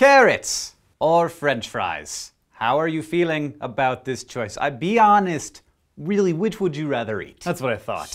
carrots or french fries? How are you feeling about this choice? I be honest, really, which would you rather eat? That's what I thought.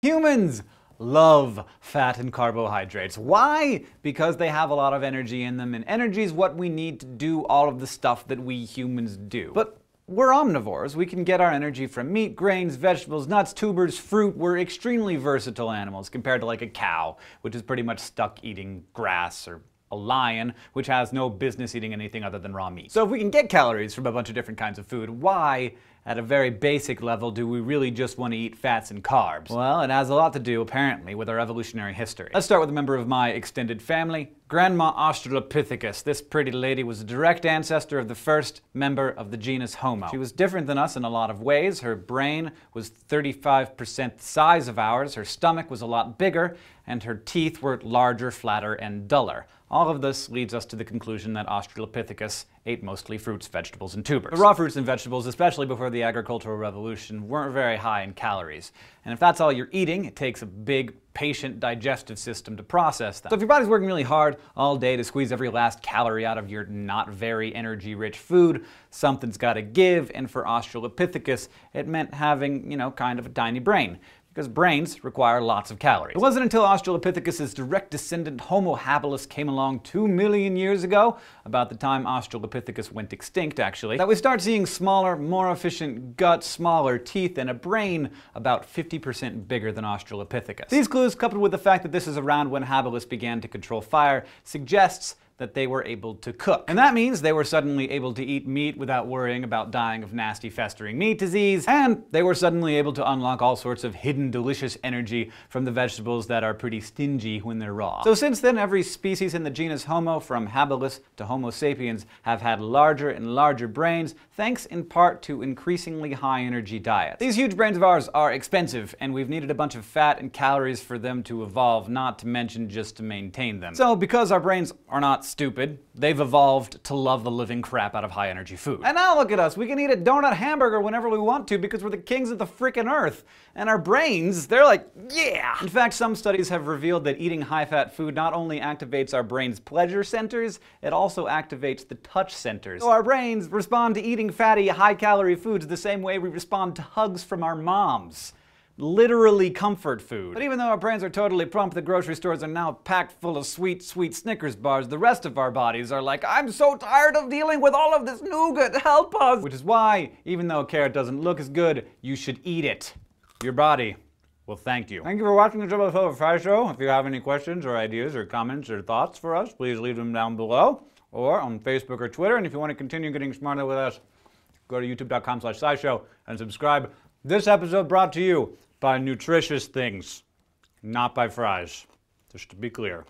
Humans love fat and carbohydrates. Why? Because they have a lot of energy in them, and energy is what we need to do all of the stuff that we humans do. But we're omnivores. We can get our energy from meat, grains, vegetables, nuts, tubers, fruit. We're extremely versatile animals compared to like a cow, which is pretty much stuck eating grass or a lion, which has no business eating anything other than raw meat. So if we can get calories from a bunch of different kinds of food, why at a very basic level, do we really just want to eat fats and carbs? Well, it has a lot to do, apparently, with our evolutionary history. Let's start with a member of my extended family, Grandma Australopithecus. This pretty lady was a direct ancestor of the first member of the genus Homo. She was different than us in a lot of ways. Her brain was 35% the size of ours, her stomach was a lot bigger, and her teeth were larger, flatter, and duller. All of this leads us to the conclusion that Australopithecus ate mostly fruits, vegetables, and tubers. The raw fruits and vegetables, especially before the the agricultural revolution weren't very high in calories. And if that's all you're eating, it takes a big, patient digestive system to process that. So if your body's working really hard all day to squeeze every last calorie out of your not very energy-rich food, something's gotta give, and for Australopithecus, it meant having, you know, kind of a tiny brain because brains require lots of calories. It wasn't until Australopithecus's direct descendant Homo habilis came along two million years ago, about the time Australopithecus went extinct actually, that we start seeing smaller, more efficient gut, smaller teeth, and a brain about 50% bigger than Australopithecus. These clues, coupled with the fact that this is around when habilis began to control fire, suggests that they were able to cook. And that means they were suddenly able to eat meat without worrying about dying of nasty festering meat disease, and they were suddenly able to unlock all sorts of hidden delicious energy from the vegetables that are pretty stingy when they're raw. So since then, every species in the genus Homo, from habilis to Homo sapiens, have had larger and larger brains, thanks in part to increasingly high energy diets. These huge brains of ours are expensive, and we've needed a bunch of fat and calories for them to evolve, not to mention just to maintain them. So because our brains are not stupid. They've evolved to love the living crap out of high energy food. And now look at us. We can eat a donut hamburger whenever we want to because we're the kings of the frickin' earth. And our brains, they're like, yeah! In fact, some studies have revealed that eating high fat food not only activates our brain's pleasure centers, it also activates the touch centers. So our brains respond to eating fatty, high calorie foods the same way we respond to hugs from our moms literally comfort food. But even though our brains are totally prompt, the grocery stores are now packed full of sweet, sweet Snickers bars, the rest of our bodies are like, I'm so tired of dealing with all of this nougat, help us! Which is why, even though a carrot doesn't look as good, you should eat it. Your body well, thank you. Thank you for watching the Triple Silver Fry Show. If you have any questions or ideas or comments or thoughts for us, please leave them down below or on Facebook or Twitter. And if you want to continue getting smarter with us, go to youtube.com slash scishow and subscribe. This episode brought to you by nutritious things, not by fries, just to be clear.